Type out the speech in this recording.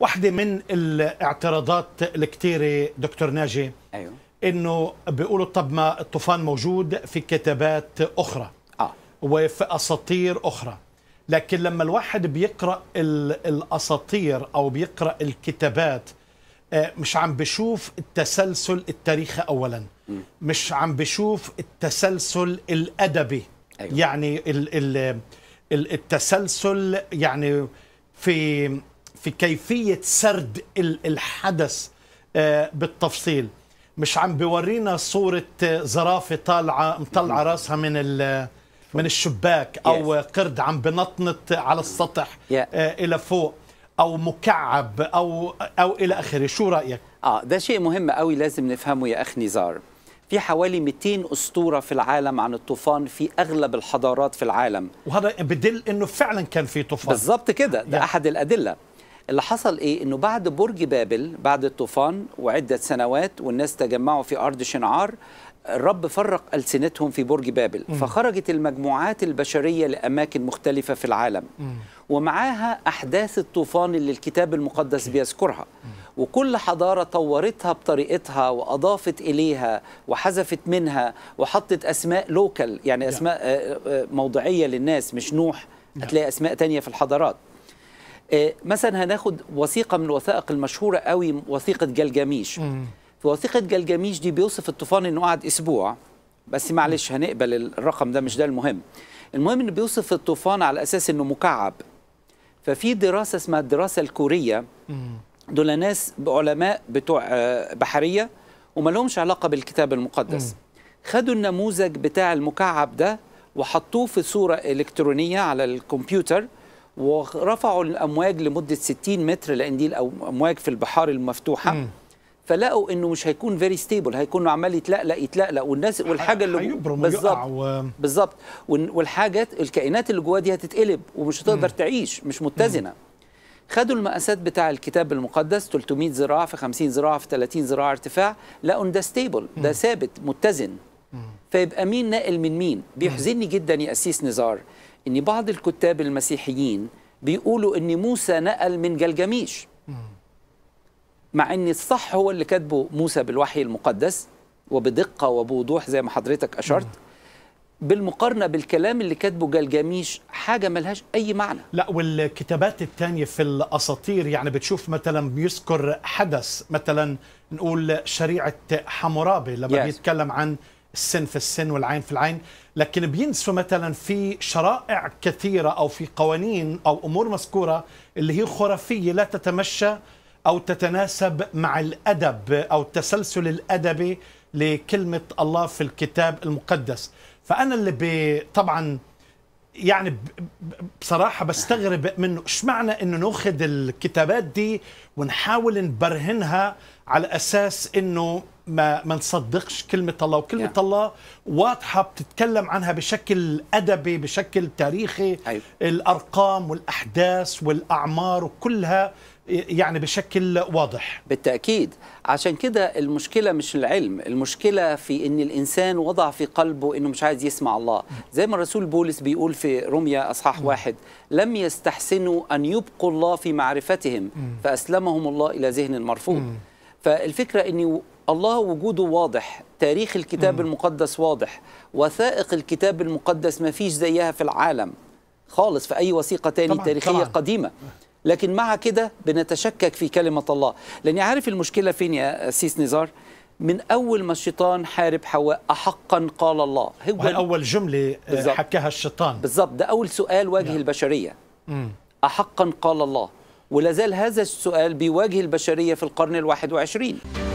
واحدة من الاعتراضات الكتيرة دكتور ناجي أيوه. انه بيقولوا طب ما الطوفان موجود في كتابات اخرى آه. وفي اساطير اخرى لكن لما الواحد بيقرا الاساطير او بيقرا الكتابات آه، مش عم بشوف التسلسل التاريخي اولا م. مش عم بشوف التسلسل الادبي أيوة. يعني ال ال التسلسل يعني في في كيفية سرد الحدث آه، بالتفصيل مش عم بورينا صورة آه، زرافة طالعة مطلعة راسها من من الشباك أو yes. قرد عم بنطنط على السطح yeah. آه، إلى فوق أو مكعب أو أو إلى آخره شو رأيك؟ آه ده شيء مهم قوي لازم نفهمه يا أخ نزار في حوالي 200 اسطوره في العالم عن الطوفان في اغلب الحضارات في العالم وهذا بدل انه فعلا كان في طوفان بالظبط كده ده يعني. احد الادله اللي حصل ايه انه بعد برج بابل بعد الطوفان وعده سنوات والناس تجمعوا في ارض شنعار الرب فرق ألسنتهم في برج بابل مم. فخرجت المجموعات البشرية لأماكن مختلفة في العالم مم. ومعاها أحداث الطوفان اللي الكتاب المقدس بيذكرها مم. وكل حضارة طورتها بطريقتها وأضافت إليها وحذفت منها وحطت أسماء لوكال يعني نعم. أسماء آه، آه، موضعية للناس مش نوح نعم. هتلاقي أسماء تانية في الحضارات إيه، مثلا هناخد وثيقه من الوثائق المشهوره قوي وثيقه جلجميش في وثيقه جلجميش دي بيوصف الطوفان انه قعد اسبوع بس معلش هنقبل الرقم ده مش ده المهم المهم انه بيوصف الطوفان على اساس انه مكعب ففي دراسه اسمها الدراسه الكوريه دول ناس علماء بتوع آه، بحريه وما لهمش علاقه بالكتاب المقدس خدوا النموذج بتاع المكعب ده وحطوه في صوره الكترونيه على الكمبيوتر ورفعوا الامواج لمده 60 متر لان دي الامواج في البحار المفتوحه م. فلقوا انه مش هيكون فيري ستيبل هيكون عمال يتلقلق يتلقلق والناس والحاجه اللي بالظبط و... بالظبط والحاجات الكائنات اللي جواها دي هتتقلب ومش هتقدر م. تعيش مش متزنه خدوا المقاسات بتاع الكتاب المقدس 300 ذراع في 50 ذراع في 30 ذراع ارتفاع لقوا ان ده ستيبل ده ثابت متزن فيبقى مين ناقل من مين بيحزنني جدا يا قسيس نزار ان بعض الكتاب المسيحيين بيقولوا ان موسى نقل من جلجميش مع ان الصح هو اللي كاتبه موسى بالوحي المقدس وبدقه وبوضوح زي ما حضرتك اشرت بالمقارنه بالكلام اللي كاتبه جلجميش حاجه ملهاش اي معنى لا والكتابات الثانيه في الاساطير يعني بتشوف مثلا بيذكر حدث مثلا نقول شريعه حمورابي لما yes. بيتكلم عن السن في السن والعين في العين لكن بينسوا مثلا في شرائع كثيرة أو في قوانين أو أمور مذكورة اللي هي خرافية لا تتمشى أو تتناسب مع الأدب أو التسلسل الأدبي لكلمة الله في الكتاب المقدس فأنا اللي طبعا يعني بصراحة بستغرب منه إيش معنى إنه ناخذ الكتابات دي ونحاول نبرهنها على أساس إنه ما ما نصدقش كلمة الله وكلمة يعني. الله واضحة بتتكلم عنها بشكل أدبي بشكل تاريخي أيوه. الأرقام والأحداث والأعمار وكلها يعني بشكل واضح بالتأكيد عشان كده المشكلة مش العلم المشكلة في أن الإنسان وضع في قلبه أنه مش عايز يسمع الله زي ما الرسول بولس بيقول في روميا أصحاح واحد لم يستحسنوا أن يبقوا الله في معرفتهم فأسلمهم الله إلى ذهن مرفوض فالفكرة أن الله وجوده واضح تاريخ الكتاب المقدس واضح وثائق الكتاب المقدس ما فيش زيها في العالم خالص في أي وثيقة تانية طبعًا تاريخية طبعًا. قديمة لكن مع كده بنتشكك في كلمة الله لأن عارف المشكلة فين يا سيس نزار من أول ما الشيطان حارب حواء أحقا قال الله هو أول جملة آه، بالزبط. حكاها الشيطان بالظبط ده أول سؤال واجه نعم. البشرية أحقا قال الله ولازال هذا السؤال بيواجه البشرية في القرن الواحد وعشرين